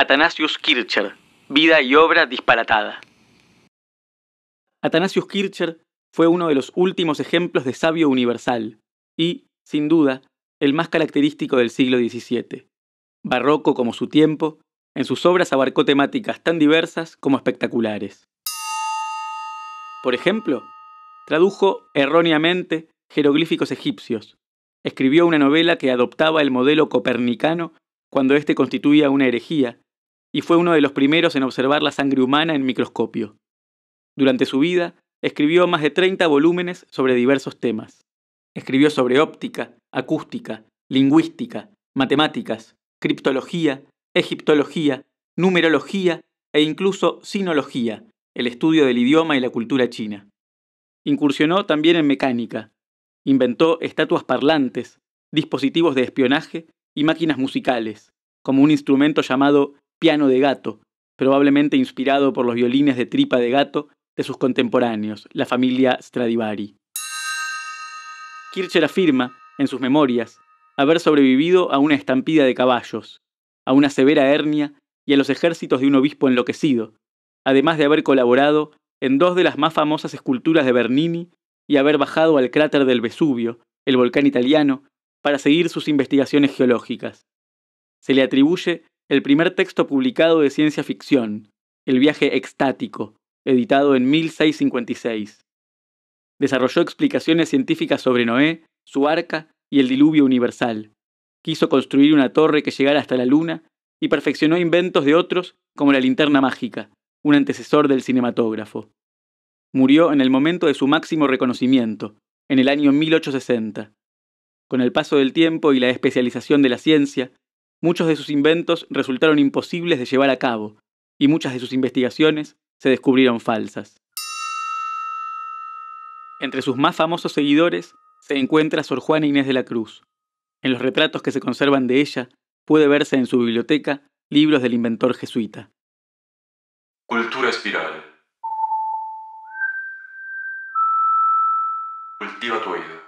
Athanasius Kircher, Vida y obra disparatada. Athanasius Kircher fue uno de los últimos ejemplos de sabio universal y, sin duda, el más característico del siglo XVII. Barroco como su tiempo, en sus obras abarcó temáticas tan diversas como espectaculares. Por ejemplo, tradujo erróneamente jeroglíficos egipcios. Escribió una novela que adoptaba el modelo copernicano cuando éste constituía una herejía y fue uno de los primeros en observar la sangre humana en microscopio. Durante su vida, escribió más de 30 volúmenes sobre diversos temas. Escribió sobre óptica, acústica, lingüística, matemáticas, criptología, egiptología, numerología e incluso sinología, el estudio del idioma y la cultura china. Incursionó también en mecánica. Inventó estatuas parlantes, dispositivos de espionaje y máquinas musicales, como un instrumento llamado piano de gato, probablemente inspirado por los violines de tripa de gato de sus contemporáneos, la familia Stradivari. Kircher afirma, en sus memorias, haber sobrevivido a una estampida de caballos, a una severa hernia y a los ejércitos de un obispo enloquecido, además de haber colaborado en dos de las más famosas esculturas de Bernini y haber bajado al cráter del Vesubio, el volcán italiano, para seguir sus investigaciones geológicas. Se le atribuye el primer texto publicado de ciencia ficción, El viaje extático, editado en 1656. Desarrolló explicaciones científicas sobre Noé, su arca y el diluvio universal. Quiso construir una torre que llegara hasta la luna y perfeccionó inventos de otros como la linterna mágica, un antecesor del cinematógrafo. Murió en el momento de su máximo reconocimiento, en el año 1860. Con el paso del tiempo y la especialización de la ciencia, Muchos de sus inventos resultaron imposibles de llevar a cabo, y muchas de sus investigaciones se descubrieron falsas. Entre sus más famosos seguidores se encuentra Sor Juana Inés de la Cruz. En los retratos que se conservan de ella puede verse en su biblioteca libros del inventor jesuita. Cultura espiral. Cultiva tu oído.